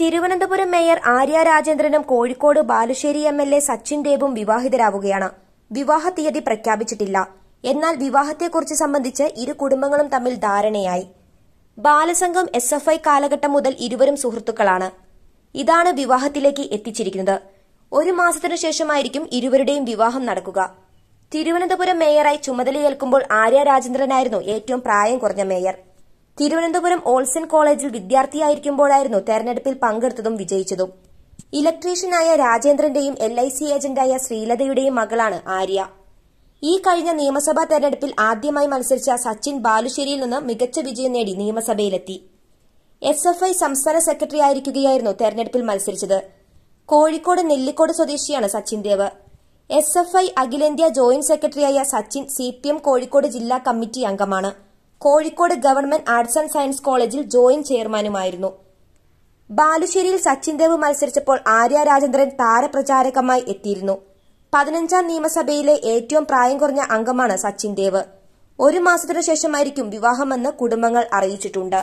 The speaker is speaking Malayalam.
തിരുവനന്തപുരം മേയർ ആര്യ രാജേന്ദ്രനും Kozhikode Balussery M L A Sachin ദേവും വിവാഹിതരാവുകയാണ് വിവാഹ തീയതി പ്രഖ്യാപിച്ചിട്ടില്ല എന്നാൽ വിവാഹത്തെക്കുറിച്ച് സംബന്ധിച്ച് ഇരു കുടുംബങ്ങളും തമ്മിൽ ധാരണയായി ബാലസംഘം എസ് എഫ് ഐ കാലഘട്ടം മുതൽ ഇരുവരും സുഹൃത്തുക്കളാണ് ഇതാണ് വിവാഹത്തിലേക്ക് എത്തിച്ചിരിക്കുന്നത് ഒരു മാസത്തിനു ശേഷമായിരിക്കും ഇരുവരുടെയും വിവാഹം നടക്കുക തിരുവനന്തപുരം മേയറായി ചുമതലയേൽക്കുമ്പോൾ ആര്യ രാജേന്ദ്രനായിരുന്നു ഏറ്റവും പ്രായം കുറഞ്ഞ മേയർ തിരുവനന്തപുരം ഓൾസൺ കോളേജിൽ വിദ്യാർത്ഥിയായിരിക്കുമ്പോഴായിരുന്നു തെരഞ്ഞെടുപ്പിൽ പങ്കെടുത്തതും വിജയിച്ചതും ഇലക്ട്രീഷ്യനായ രാജേന്ദ്രന്റെയും എൽ ഐ സി ഏജന്റായ ശ്രീലതയുടെയും മകളാണ് ആര്യ ഈ കഴിഞ്ഞ നിയമസഭാ തെരഞ്ഞെടുപ്പിൽ ആദ്യമായി മത്സരിച്ച സച്ചിൻ ബാലുശ്ശേരിയിൽ നിന്ന് മികച്ച വിജയം നേടി നിയമസഭയിലെത്തി എസ് എഫ് ഐ സംസ്ഥാന സെക്രട്ടറി ആയിരിക്കുകയായിരുന്നു തെരഞ്ഞെടുപ്പിൽ മത്സരിച്ചത് കോഴിക്കോട് നെല്ലിക്കോട് സ്വദേശിയാണ് Sachin Dev S F I അഖിലേന്ത്യാ ജോയിന്റ് സെക്രട്ടറിയായ Sachin C P M Kozhikode ജില്ലാ കമ്മിറ്റി അംഗമാണ് Kozhikode government arts and science കോളേജിൽ ജോയിന്റ് ചെയർമാനുമായിരുന്നു ബാലുശ്ശേരിയിൽ സച്ചിൻ ദേവ് മത്സരിച്ചപ്പോൾ ആര്യ രാജേന്ദ്രൻ താരപ്രചാരകമായി എത്തിയിരുന്നു പതിനഞ്ചാം നിയമസഭയിലെ ഏറ്റവും പ്രായം കുറഞ്ഞ അംഗമാണ് സച്ചിൻ ദേവ് ഒരു മാസത്തിനു ശേഷമായിരിക്കും വിവാഹമെന്ന് കുടുംബങ്ങൾ അറിയിച്ചിട്ടുണ്ട്